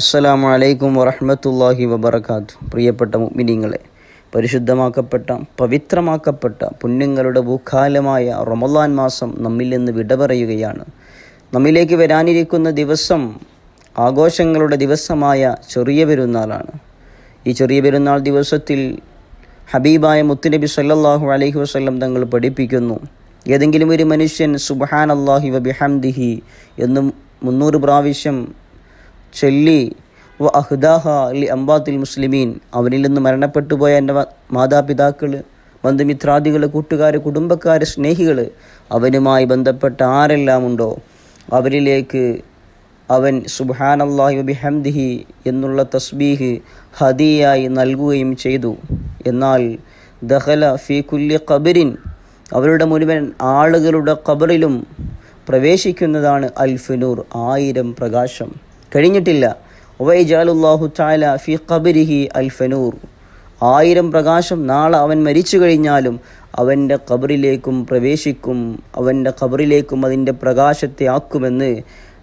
അസ്സലാമു അലൈക്കും വറഹമത്തല്ലാഹി വബർക്കാത്തു പ്രിയപ്പെട്ട മുഗ്മിനിങ്ങളെ പരിശുദ്ധമാക്കപ്പെട്ട പവിത്രമാക്കപ്പെട്ട പുണ്യങ്ങളുടെ ഭൂക്കാലമായ റമലാൻ മാസം നമ്മിൽ നിന്ന് വിട പറയുകയാണ് നമ്മിലേക്ക് വരാനിരിക്കുന്ന ദിവസം ആഘോഷങ്ങളുടെ ദിവസമായ ചെറിയ പെരുന്നാളാണ് ഈ ചെറിയ പെരുന്നാൾ ദിവസത്തിൽ ഹബീബായ മുത്തുനബി സല്ലാഹു അലൈഹി വസ്ലം തങ്ങൾ പഠിപ്പിക്കുന്നു ഏതെങ്കിലും ഒരു മനുഷ്യൻ സുബാൻ അള്ളാഹി വബിഹംദിഹി എന്നും മുന്നൂറ് പ്രാവശ്യം ചൊല്ലി വ അഹ്ദാഹ അലി അംബാത്തിൽ മുസ്ലിമീൻ അവരിൽ നിന്ന് മരണപ്പെട്ടു പോയ എൻ്റെ മാതാപിതാക്കൾ ബന്ധുമിത്രാദികൾ കൂട്ടുകാർ കുടുംബക്കാർ സ്നേഹികൾ അവനുമായി ബന്ധപ്പെട്ട ആരെല്ലാം ഉണ്ടോ അവരിലേക്ക് അവൻ സുബാനല്ലാഹി ബിഹംദിഹി എന്നുള്ള തസ്ബീഹ് ഹദിയായി നൽകുകയും ചെയ്തു എന്നാൽ ദഹല ഫി കുല്ലി ഖബരിൻ അവരുടെ മുഴുവൻ ആളുകളുടെ ഖബറിലും പ്രവേശിക്കുന്നതാണ് അൽഫിനൂർ ആയിരം പ്രകാശം കഴിഞ്ഞിട്ടില്ല ഒവൈജാലുല്ലാഹു ചാല ഫി ഖബരിഹി ഫനൂർ ആയിരം പ്രകാശം നാളെ അവൻ മരിച്ചു കഴിഞ്ഞാലും അവൻ്റെ ഖബറിലേക്കും പ്രവേശിക്കും അവൻ്റെ ഖബറിലേക്കും അതിൻ്റെ പ്രകാശത്തെ ആക്കുമെന്ന്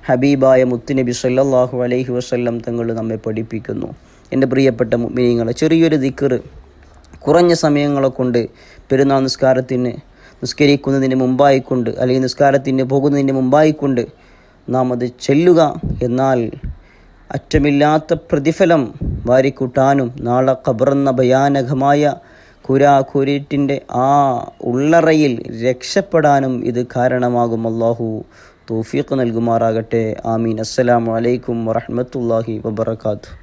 ഹബീബായ മുത്തുനബി സല്ലാഹു അലൈഹി വസ്ല്ലം തങ്ങൾ നമ്മെ പഠിപ്പിക്കുന്നു എൻ്റെ പ്രിയപ്പെട്ട മിനിങ്ങളെ ചെറിയൊരു ദിക്കർ കുറഞ്ഞ സമയങ്ങളെ കൊണ്ട് പെരുന്നാൾ നിസ്കാരത്തിന് നിസ്കരിക്കുന്നതിന് മുമ്പായിക്കൊണ്ട് അല്ലെങ്കിൽ നിസ്കാരത്തിന് പോകുന്നതിന് മുമ്പായിക്കൊണ്ട് നാം അത് ചെല്ലുക എന്നാൽ അറ്റമില്ലാത്ത പ്രതിഫലം വാരിക്കൂട്ടാനും നാളെ കബറുന്ന ഭയാനകമായ കുരാകുരീറ്റിൻ്റെ ആ ഉള്ളറയിൽ രക്ഷപ്പെടാനും ഇത് കാരണമാകും അള്ളാഹു തോഫീഖ് നൽകുമാറാകട്ടെ ആമീൻ അസ്സലാമലൈക്കും വറഹമത്തല്ലാഹി വബർക്കാത്തു